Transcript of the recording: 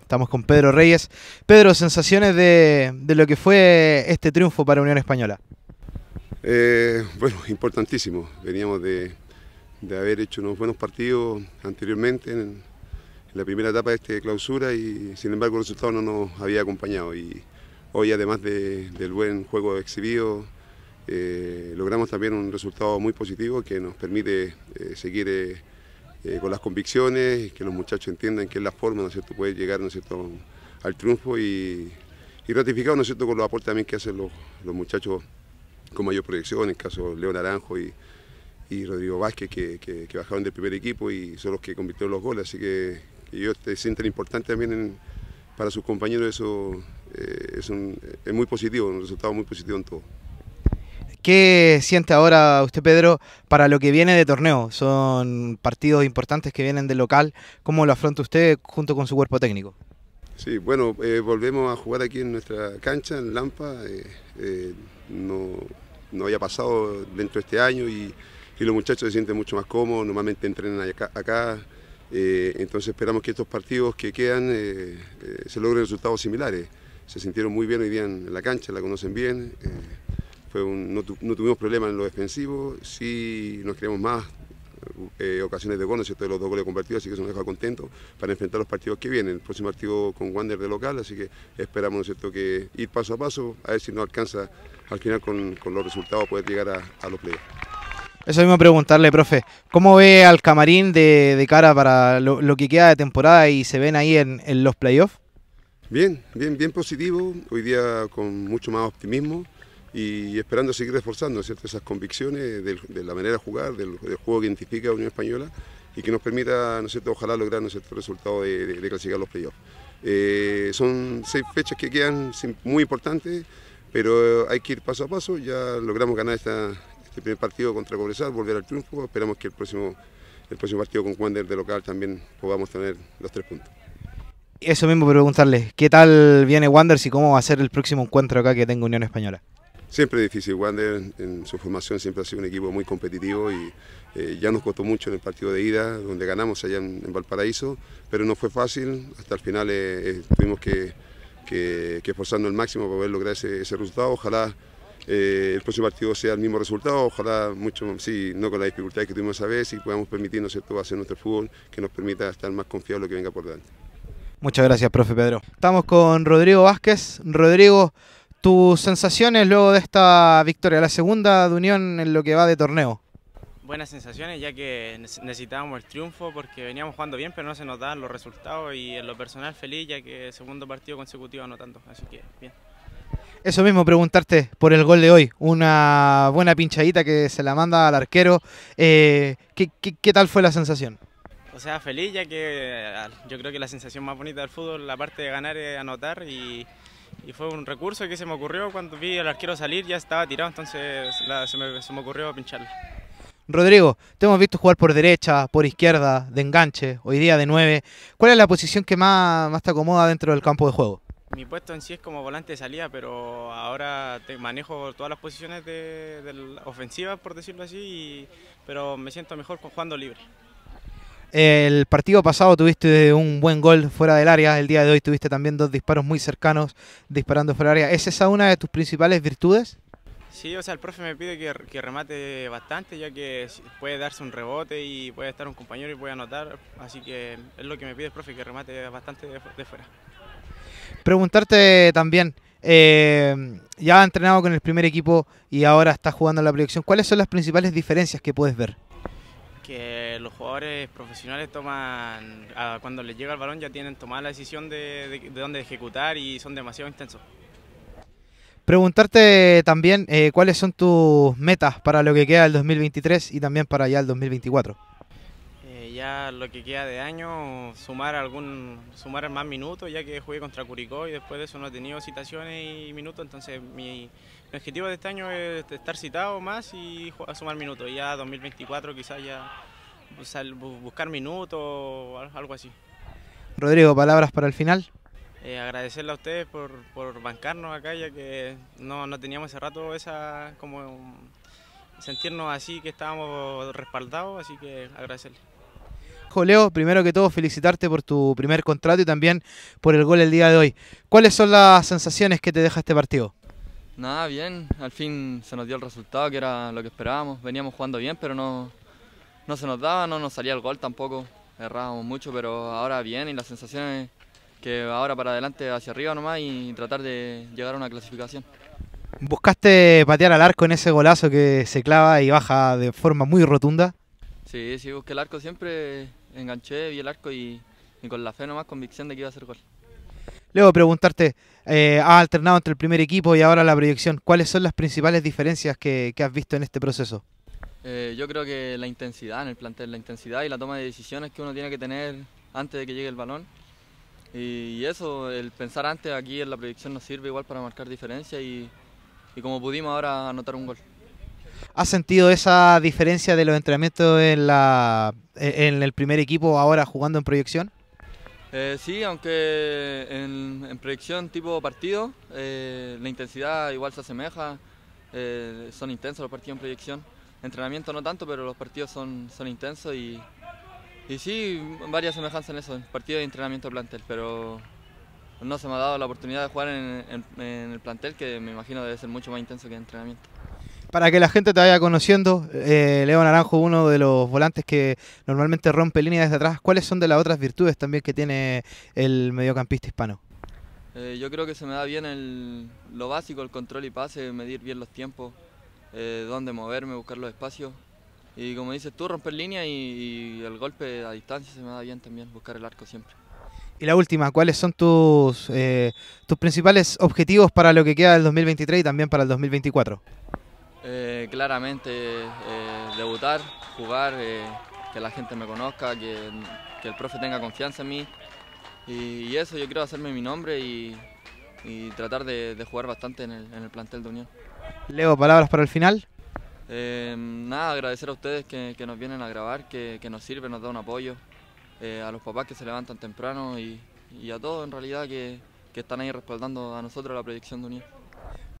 Estamos con Pedro Reyes. Pedro, sensaciones de, lo que fue este triunfo para Unión Española. Eh, bueno, importantísimo. Veníamos de, haber hecho unos buenos partidos anteriormente en, la primera etapa de esta clausura y sin embargo el resultado no nos había acompañado. Y hoy además del buen juego exhibido, eh, logramos también un resultado muy positivo que nos permite eh, seguir eh, con las convicciones, que los muchachos entiendan que es la forma, ¿no es cierto?, puede llegar, ¿no es cierto?, al triunfo y, ratificado, ¿no es cierto?, con los aportes también que hacen los, muchachos con mayor proyección, en el caso Leo Naranjo y, y Rodrigo Vázquez, que, que, bajaron del primer equipo y son los que convirtieron los goles, así que, ellos se sienten importantes también para sus compañeros, eso eh, es, es muy positivo, un resultado muy positivo en todo. ¿Qué siente ahora usted, Pedro, para lo que viene de torneo? Son partidos importantes que vienen del local. ¿Cómo lo afronta usted junto con su cuerpo técnico? Sí, bueno, eh, volvemos a jugar aquí en nuestra cancha, en Lampa. Eh, eh, no, no, había pasado dentro de este año y, los muchachos se sienten mucho más cómodos, normalmente entrenan acá. acá entonces esperamos que estos partidos que quedan se logren resultados similares. Se sintieron muy bien hoy día en la cancha, la conocen bien no, tuvimos problemas en lo defensivo, sí nos creamos más eh, ocasiones de gol, cierto? De los dos goles convertidos, así que eso nos deja contentos para enfrentar los partidos que vienen. El próximo partido con Wander de local, así que esperamos, cierto?, que ir paso a paso, a ver si nos alcanza al final con, los resultados poder llegar a, los playoffs. Eso mismo preguntarle, profe, ¿cómo ve al camarín de, cara para lo, que queda de temporada y se ven ahí en, en los playoffs? Bien, bien, bien positivo, hoy día con mucho más optimismo y esperando seguir reforzando esas convicciones de, la manera de jugar, del, juego que identifica a Unión Española y que nos permita, ¿no ojalá lograr ¿no resultado de, clasificar los playoffs. Eh, son seis fechas que quedan muy importantes, pero hay que ir paso a paso. Ya logramos ganar este primer partido contra Cobresal, volver al triunfo. Esperamos que el próximo, el próximo partido con Wander de local también podamos tener los tres puntos eso mismo preguntarle, ¿qué tal viene Wanderers y cómo va a ser el próximo encuentro acá que tenga Unión Española? siempre difícil. Wander en su formación siempre ha sido un equipo muy competitivo y eh, ya nos costó mucho en el partido de ida, donde ganamos allá en, Valparaíso, pero no fue fácil. Hasta el final eh, eh, tuvimos que, que, esforzarnos al máximo para poder lograr ese, resultado. Ojalá el próximo partido sea el mismo resultado, ojalá mucho, sí, no con las dificultades que tuvimos esa vez y podamos permitirnos hacer nuestro fútbol que nos permita estar más confiados en lo que venga por delante. Muchas gracias, profe Pedro. Estamos con Rodrigo Vázquez. Rodrigo, tus sensaciones luego de esta victoria, la segunda de Unión en lo que va de torneo. Buenas sensaciones ya que necesitábamos el triunfo porque veníamos jugando bien pero no se notaban los resultados y en lo personal feliz ya que segundo partido consecutivo anotando, así que bien. Eso mismo, preguntarte por el gol de hoy, una buena pinchadita que se la manda al arquero, eh, qué tal fue la sensación? O sea, feliz ya que ah, yo creo que la sensación más bonita del fútbol, la parte de ganar es anotar y y fue un recurso que se me ocurrió cuando vi al arquero salir, ya estaba tirado, entonces se, me, se, me, ocurrió pincharle. Rodrigo, te hemos visto jugar por derecha, por izquierda, de enganche, hoy día de nueve. ¿Cuál es la posición que más, más te acomoda dentro del campo de juego? Mi puesto en sí es como volante de salida, pero ahora te manejo todas las posiciones de, por decirlo así, pero me siento mejor jugando libre. El partido pasado tuviste un buen gol fuera del área, el día de hoy tuviste también dos disparos muy cercanos disparando fuera del área. ¿Es esa una de tus principales virtudes? Sí, o sea, el profe me pide que, remate bastante, ya que puede darse un rebote y puede estar un compañero y puede anotar, así que es lo que me pide el profe, que remate bastante de, fuera. Preguntarte también, eh, ya ha entrenado con el primer equipo y ahora está jugando en la proyección, ¿cuáles son las principales diferencias que puedes ver? que los jugadores profesionales toman, cuando les llega el balón ya tienen tomada la decisión de, dónde ejecutar y son demasiado intensos. Preguntarte también eh, cuáles son tus metas para lo que queda el 2023 y también para allá el 2024 lo que queda de año sumar algún sumar más minutos ya que jugué contra Curicó y después de eso no he tenido citaciones y minutos entonces mi, objetivo de este año es estar citado más y sumar minutos ya 2024 quizás ya buscar minutos o algo así Rodrigo palabras para el final eh, agradecerle a ustedes por, bancarnos acá ya que no, teníamos ese rato esa como sentirnos así que estábamos respaldados, así que agradecerle. Leo, primero que todo, felicitarte por tu primer contrato y también por el gol el día de hoy. ¿Cuáles son las sensaciones que te deja este partido? Nada, bien. Al fin se nos dio el resultado, que era lo que esperábamos. Veníamos jugando bien, pero no, se nos daba, no nos salía el gol tampoco. Errábamos mucho, pero ahora bien y las sensaciones que ahora para adelante hacia arriba nomás y tratar de llegar a una clasificación. ¿Buscaste patear al arco en ese golazo que se clava y baja de forma muy rotunda? Sí, sí, busqué el arco siempre enganché, vi el arco y, con la fe nomás convicción de que iba a ser gol. luego preguntarte, eh, has alternado entre el primer equipo y ahora la proyección. ¿Cuáles son las principales diferencias que, has visto en este proceso? Eh, yo creo que la intensidad en el plantel, la intensidad y la toma de decisiones que uno tiene que tener antes de que llegue el balón. Y, eso, el pensar antes aquí en la proyección nos sirve igual para marcar diferencias y, y como pudimos ahora anotar un gol. ¿Has sentido esa diferencia de los entrenamientos en, en el primer equipo ahora jugando en proyección? Eh, sí, aunque en, proyección tipo partido, eh, la intensidad igual se asemeja, eh, son intensos los partidos en proyección. Entrenamiento no tanto, pero los partidos son, son intensos y, y sí, varias semejanzas en eso, en partido y entrenamiento plantel, pero no se me ha dado la oportunidad de jugar en, en el plantel, que me imagino debe ser mucho más intenso que el entrenamiento para que la gente te vaya conociendo, eh, Leo Naranjo, uno de los volantes que normalmente rompe líneas desde atrás, ¿cuáles son de las otras virtudes también que tiene el mediocampista hispano? Eh, yo creo que se me da bien lo básico, el control y pase, medir bien los tiempos, eh, dónde moverme, buscar los espacios. Y como dices tú, romper línea y, el golpe a distancia se me da bien también, buscar el arco siempre. Y la última, ¿cuáles son tus, tus principales objetivos para lo que queda del 2023 y también para el 2024? claramente eh, debutar, jugar, eh, que la gente me conozca, que, el profe tenga confianza en mí. Y, eso, yo quiero hacerme mi nombre y, tratar de, jugar bastante en el, plantel de Unión. Leo, palabras para el final. Eh, nada, agradecer a ustedes que, nos vienen a grabar, que, nos sirven, nos dan un apoyo, a los papás que se levantan temprano y, y a todos en realidad que, están ahí respaldando a nosotros la proyección de Unión.